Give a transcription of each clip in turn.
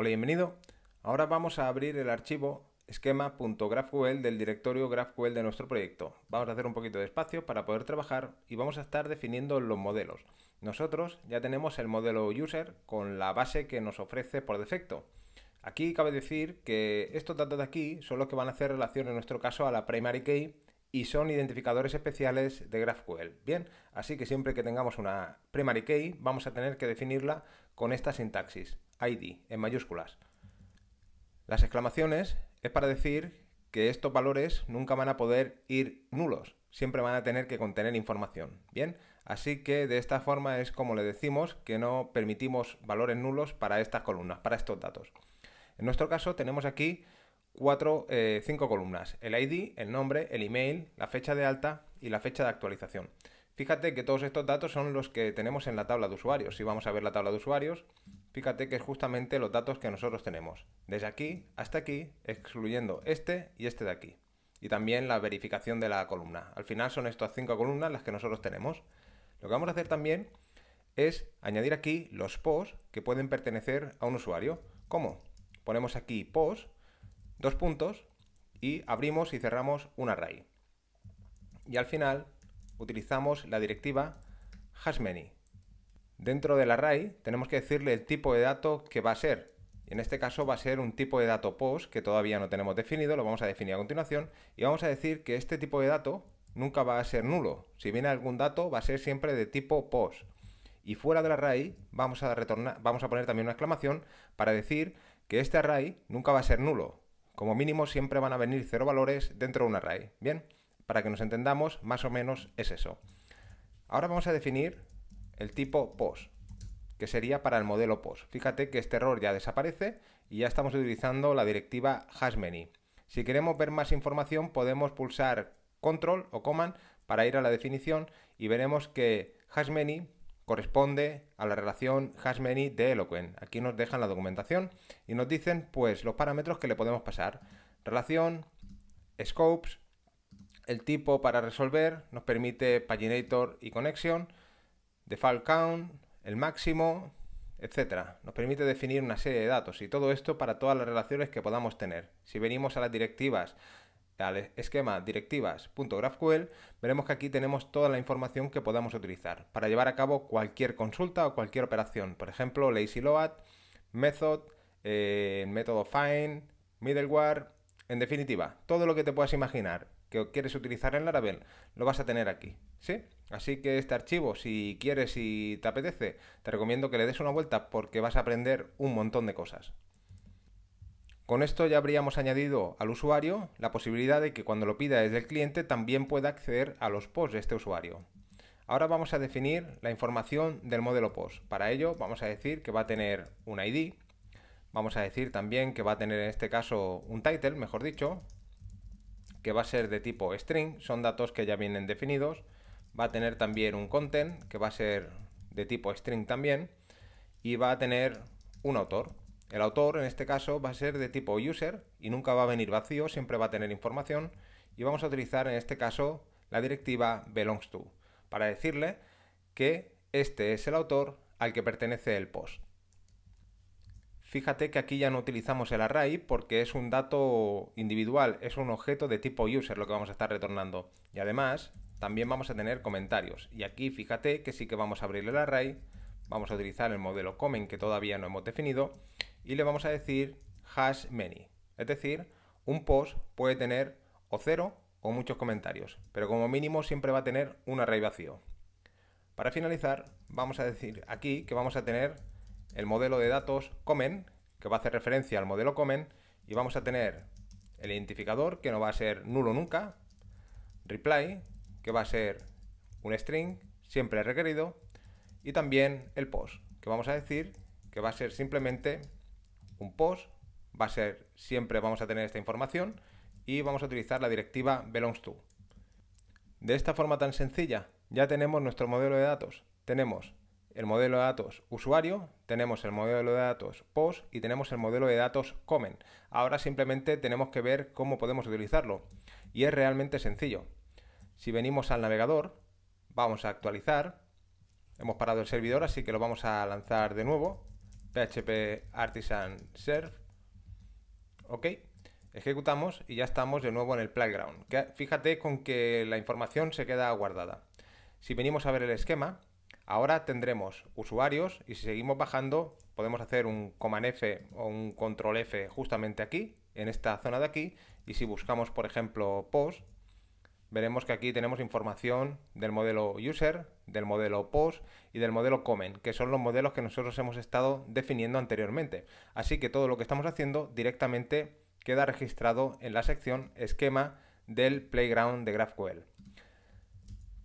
Hola, bienvenido. Ahora vamos a abrir el archivo esquema.graphql del directorio GraphQL de nuestro proyecto. Vamos a hacer un poquito de espacio para poder trabajar y vamos a estar definiendo los modelos. Nosotros ya tenemos el modelo user con la base que nos ofrece por defecto. Aquí cabe decir que estos datos de aquí son los que van a hacer relación en nuestro caso a la primary key y son identificadores especiales de GraphQL. Bien, así que siempre que tengamos una primary key vamos a tener que definirla con esta sintaxis. ID, en mayúsculas. Las exclamaciones es para decir que estos valores nunca van a poder ir nulos, siempre van a tener que contener información. Bien, así que de esta forma es como le decimos que no permitimos valores nulos para estas columnas, para estos datos. En nuestro caso tenemos aquí cuatro, eh, cinco columnas, el ID, el nombre, el email, la fecha de alta y la fecha de actualización. Fíjate que todos estos datos son los que tenemos en la tabla de usuarios. Si vamos a ver la tabla de usuarios, fíjate que es justamente los datos que nosotros tenemos. Desde aquí hasta aquí, excluyendo este y este de aquí. Y también la verificación de la columna. Al final son estas cinco columnas las que nosotros tenemos. Lo que vamos a hacer también es añadir aquí los posts que pueden pertenecer a un usuario. ¿Cómo? Ponemos aquí post, dos puntos, y abrimos y cerramos un array. Y al final utilizamos la directiva hasMany. Dentro del array tenemos que decirle el tipo de dato que va a ser. En este caso va a ser un tipo de dato post que todavía no tenemos definido, lo vamos a definir a continuación y vamos a decir que este tipo de dato nunca va a ser nulo. Si viene algún dato va a ser siempre de tipo post. Y fuera del array vamos a, retornar, vamos a poner también una exclamación para decir que este array nunca va a ser nulo. Como mínimo siempre van a venir cero valores dentro de un array. Bien para que nos entendamos, más o menos es eso. Ahora vamos a definir el tipo POS, que sería para el modelo POS. Fíjate que este error ya desaparece y ya estamos utilizando la directiva hashMany. Si queremos ver más información podemos pulsar control o command para ir a la definición y veremos que hashMany corresponde a la relación hashMany de Eloquent. Aquí nos dejan la documentación y nos dicen pues los parámetros que le podemos pasar. Relación, scopes, el tipo para resolver nos permite paginator y conexión, default count, el máximo, etc. Nos permite definir una serie de datos y todo esto para todas las relaciones que podamos tener. Si venimos a las directivas, al esquema directivas.graphql, veremos que aquí tenemos toda la información que podamos utilizar para llevar a cabo cualquier consulta o cualquier operación. Por ejemplo, lazy load, method, eh, método find, middleware, en definitiva, todo lo que te puedas imaginar que quieres utilizar en Laravel, lo vas a tener aquí, ¿sí? Así que este archivo, si quieres y te apetece, te recomiendo que le des una vuelta porque vas a aprender un montón de cosas. Con esto ya habríamos añadido al usuario la posibilidad de que cuando lo pida desde el cliente también pueda acceder a los posts de este usuario. Ahora vamos a definir la información del modelo post. Para ello vamos a decir que va a tener un ID, Vamos a decir también que va a tener en este caso un title, mejor dicho, que va a ser de tipo string, son datos que ya vienen definidos. Va a tener también un content, que va a ser de tipo string también. Y va a tener un autor. El autor en este caso va a ser de tipo user y nunca va a venir vacío, siempre va a tener información. Y vamos a utilizar en este caso la directiva belongs to para decirle que este es el autor al que pertenece el post. Fíjate que aquí ya no utilizamos el array porque es un dato individual, es un objeto de tipo user lo que vamos a estar retornando. Y además, también vamos a tener comentarios. Y aquí fíjate que sí que vamos a abrir el array, vamos a utilizar el modelo comment que todavía no hemos definido y le vamos a decir hash many. Es decir, un post puede tener o cero o muchos comentarios, pero como mínimo siempre va a tener un array vacío. Para finalizar, vamos a decir aquí que vamos a tener el modelo de datos COMEN que va a hacer referencia al modelo COMEN y vamos a tener el identificador, que no va a ser nulo nunca, reply, que va a ser un string, siempre requerido, y también el post, que vamos a decir que va a ser simplemente un post, va a ser siempre vamos a tener esta información y vamos a utilizar la directiva belongs to. De esta forma tan sencilla ya tenemos nuestro modelo de datos. Tenemos el modelo de datos usuario, tenemos el modelo de datos post y tenemos el modelo de datos comen Ahora simplemente tenemos que ver cómo podemos utilizarlo y es realmente sencillo. Si venimos al navegador, vamos a actualizar, hemos parado el servidor así que lo vamos a lanzar de nuevo, php artisan serve, ok, ejecutamos y ya estamos de nuevo en el playground. Fíjate con que la información se queda guardada. Si venimos a ver el esquema, Ahora tendremos usuarios y si seguimos bajando podemos hacer un command F o un control F justamente aquí, en esta zona de aquí. Y si buscamos, por ejemplo, post, veremos que aquí tenemos información del modelo user, del modelo post y del modelo comment, que son los modelos que nosotros hemos estado definiendo anteriormente. Así que todo lo que estamos haciendo directamente queda registrado en la sección esquema del playground de GraphQL.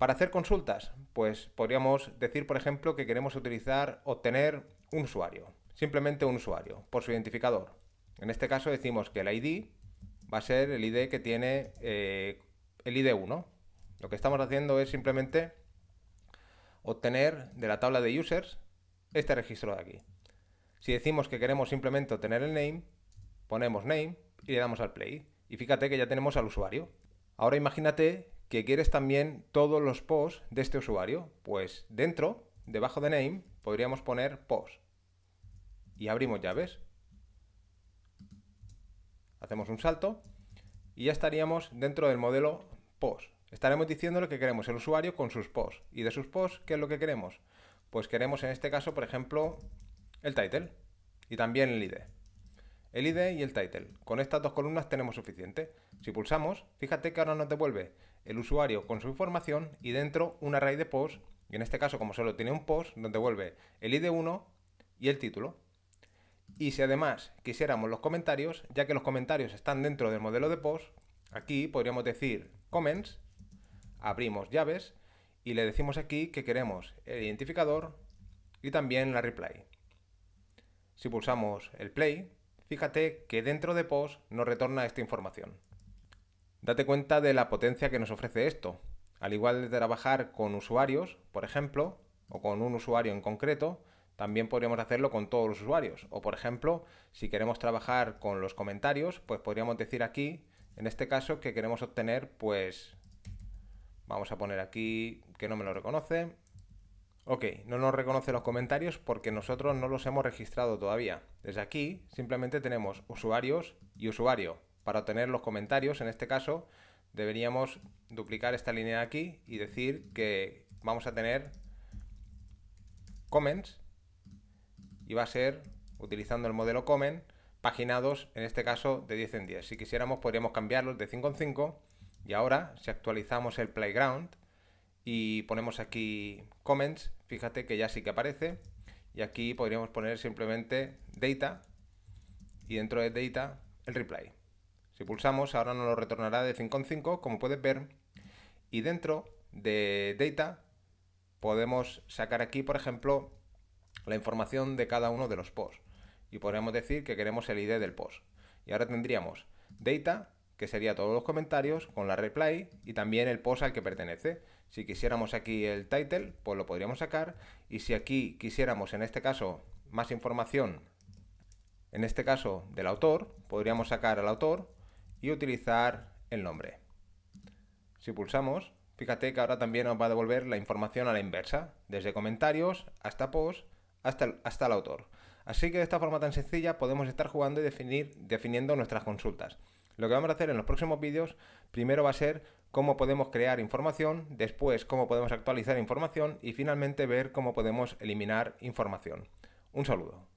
Para hacer consultas, pues podríamos decir, por ejemplo, que queremos utilizar, obtener un usuario, simplemente un usuario, por su identificador. En este caso decimos que el ID va a ser el ID que tiene eh, el ID1. Lo que estamos haciendo es simplemente obtener de la tabla de users este registro de aquí. Si decimos que queremos simplemente obtener el name, ponemos name y le damos al play. Y fíjate que ya tenemos al usuario. Ahora imagínate que quieres también todos los posts de este usuario. Pues dentro, debajo de name, podríamos poner post. Y abrimos llaves. Hacemos un salto y ya estaríamos dentro del modelo post. Estaremos diciendo lo que queremos el usuario con sus posts. ¿Y de sus posts qué es lo que queremos? Pues queremos en este caso, por ejemplo, el title y también el ID. El ID y el title. Con estas dos columnas tenemos suficiente. Si pulsamos, fíjate que ahora nos devuelve el usuario con su información y dentro un array de post, y en este caso como solo tiene un post, donde vuelve el ID1 y el título. Y si además quisiéramos los comentarios, ya que los comentarios están dentro del modelo de post, aquí podríamos decir comments, abrimos llaves y le decimos aquí que queremos el identificador y también la reply. Si pulsamos el play, fíjate que dentro de post nos retorna esta información. Date cuenta de la potencia que nos ofrece esto. Al igual de trabajar con usuarios, por ejemplo, o con un usuario en concreto, también podríamos hacerlo con todos los usuarios. O por ejemplo, si queremos trabajar con los comentarios, pues podríamos decir aquí, en este caso, que queremos obtener, pues, vamos a poner aquí que no me lo reconoce. Ok, no nos reconoce los comentarios porque nosotros no los hemos registrado todavía. Desde aquí simplemente tenemos usuarios y usuario para obtener los comentarios, en este caso, deberíamos duplicar esta línea aquí y decir que vamos a tener comments y va a ser, utilizando el modelo comment, paginados, en este caso, de 10 en 10. Si quisiéramos, podríamos cambiarlos de 5 en 5 y ahora, si actualizamos el playground y ponemos aquí comments, fíjate que ya sí que aparece y aquí podríamos poner simplemente data y dentro de data el reply. Si pulsamos, ahora nos lo retornará de 5 en 5, como puedes ver. Y dentro de Data podemos sacar aquí, por ejemplo, la información de cada uno de los posts. Y podríamos decir que queremos el ID del post. Y ahora tendríamos Data, que sería todos los comentarios, con la reply y también el post al que pertenece. Si quisiéramos aquí el title, pues lo podríamos sacar. Y si aquí quisiéramos, en este caso, más información, en este caso del autor, podríamos sacar al autor y utilizar el nombre. Si pulsamos, fíjate que ahora también nos va a devolver la información a la inversa, desde comentarios hasta post hasta el, hasta el autor. Así que de esta forma tan sencilla podemos estar jugando y definir, definiendo nuestras consultas. Lo que vamos a hacer en los próximos vídeos, primero va a ser cómo podemos crear información, después cómo podemos actualizar información y finalmente ver cómo podemos eliminar información. Un saludo.